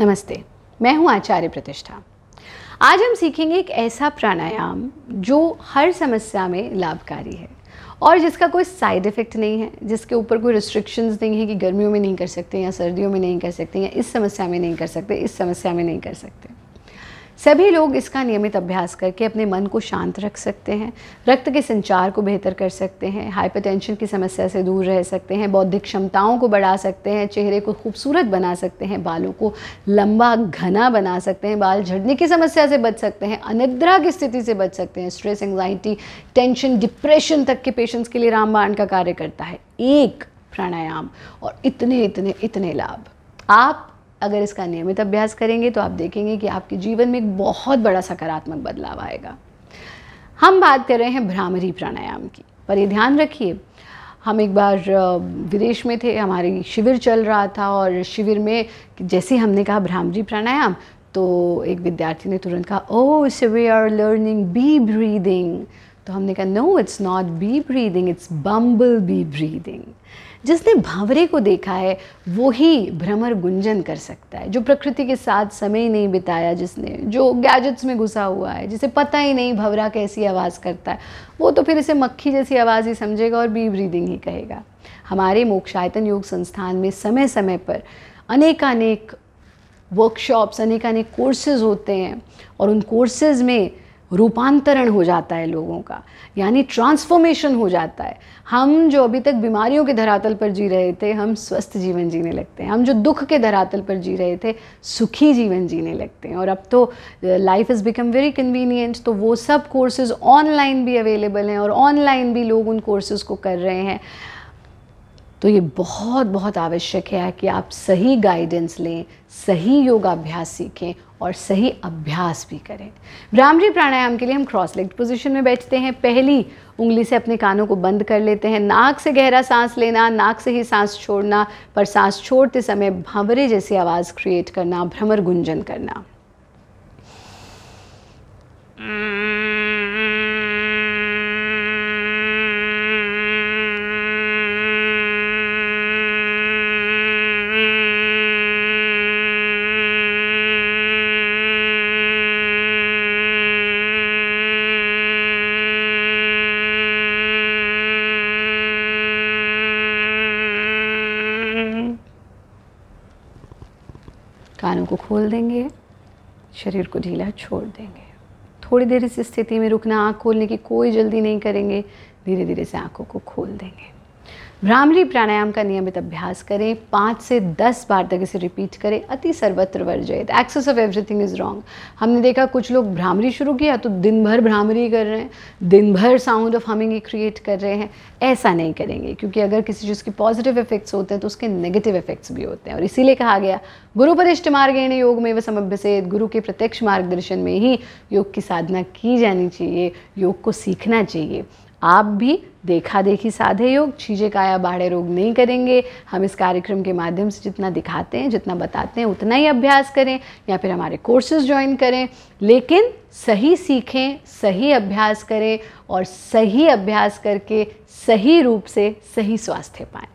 नमस्ते मैं हूं आचार्य प्रतिष्ठा आज हम सीखेंगे एक ऐसा प्राणायाम जो हर समस्या में लाभकारी है और जिसका कोई साइड इफ़ेक्ट नहीं है जिसके ऊपर कोई रिस्ट्रिक्शंस नहीं है कि गर्मियों में नहीं कर सकते या सर्दियों में नहीं कर सकते या इस समस्या में नहीं कर सकते इस समस्या में नहीं कर सकते सभी लोग इसका नियमित अभ्यास करके अपने मन को शांत रख सकते हैं रक्त के संचार को बेहतर कर सकते हैं हाइपरटेंशन की समस्या से दूर रह सकते हैं बौद्धिक क्षमताओं को बढ़ा सकते हैं चेहरे को खूबसूरत बना सकते हैं बालों को लंबा घना बना सकते हैं बाल झड़ने की समस्या से बच सकते हैं अनिद्रा की स्थिति से बच सकते हैं स्ट्रेस एंग्जाइटी टेंशन डिप्रेशन तक के पेशेंट्स के लिए रामबाण का कार्य करता है एक प्राणायाम और इतने इतने इतने लाभ आप अगर इसका नियमित अभ्यास करेंगे तो आप देखेंगे कि आपके जीवन में एक बहुत बड़ा सकारात्मक बदलाव आएगा हम बात कर रहे हैं भ्रामरी प्राणायाम की पर ये ध्यान रखिए हम एक बार विदेश में थे हमारे शिविर चल रहा था और शिविर में जैसे हमने कहा भ्रामरी प्राणायाम तो एक विद्यार्थी ने तुरंत कहा oh is we are learning bee breathing तो हमने कहा no it's not bee breathing it's bumble bee breathing जिसने भंवरे को देखा है वो ही भ्रमर गुंजन कर सकता है जो प्रकृति के साथ समय ही नहीं बिताया जिसने जो गैजेट्स में घुसा हुआ है जिसे पता ही नहीं भंवरा कैसी आवाज़ करता है वो तो फिर इसे मक्खी जैसी आवाज़ ही समझेगा और बी ब्रीदिंग ही कहेगा हमारे मोक्षायतन योग संस्थान में समय समय पर अनेकानेक वर्कशॉप्स अनेकानेक कोर्सेज होते हैं और उन कोर्सेज में रूपांतरण हो जाता है लोगों का यानी ट्रांसफॉर्मेशन हो जाता है हम जो अभी तक बीमारियों के धरातल पर जी रहे थे हम स्वस्थ जीवन जीने लगते हैं हम जो दुख के धरातल पर जी रहे थे सुखी जीवन जीने लगते हैं और अब तो life is become very convenient तो वो सब कोर्सेज़ ऑनलाइन भी अवेलेबल हैं और ऑनलाइन भी लोग उन कोर्सेज़ को कर रहे हैं तो ये बहुत बहुत आवश्यक है कि आप सही गाइडेंस लें सही योगाभ्यास सीखें और सही अभ्यास भी करें ब्राह्मी प्राणायाम के लिए हम क्रॉस लेग पोजिशन में बैठते हैं पहली उंगली से अपने कानों को बंद कर लेते हैं नाक से गहरा सांस लेना नाक से ही सांस छोड़ना पर सांस छोड़ते समय भंवरे जैसी आवाज़ क्रिएट करना भ्रमर गुंजन करना mm. कानों को खोल देंगे शरीर को ढीला छोड़ देंगे थोड़ी देर इस स्थिति में रुकना आँख खोलने की कोई जल्दी नहीं करेंगे धीरे धीरे से आँखों को खोल देंगे भ्रामरी प्राणायाम का नियमित अभ्यास करें पाँच से दस बार तक इसे रिपीट करें अति सर्वत्र वर्जित excess of everything is wrong हमने देखा कुछ लोग भ्रामरी शुरू किया तो दिन भर भ्रामरी कर रहे हैं दिन भर साउंड ऑफ हमिंग क्रिएट कर रहे हैं ऐसा नहीं करेंगे क्योंकि अगर किसी चीज़ के पॉजिटिव इफेक्ट्स होते हैं तो उसके नेगेटिव इफेक्ट्स भी होते हैं और इसीलिए कहा गया गुरु परिष्ट मार्गेण योग में वह समभ्य गुरु के प्रत्यक्ष मार्गदर्शन में ही योग की साधना की जानी चाहिए योग को सीखना चाहिए आप भी देखा देखी साधे योग छीजे काया बाढ़े रोग नहीं करेंगे हम इस कार्यक्रम के माध्यम से जितना दिखाते हैं जितना बताते हैं उतना ही अभ्यास करें या फिर हमारे कोर्सेज ज्वाइन करें लेकिन सही सीखें सही अभ्यास करें और सही अभ्यास करके सही रूप से सही स्वास्थ्य पाएँ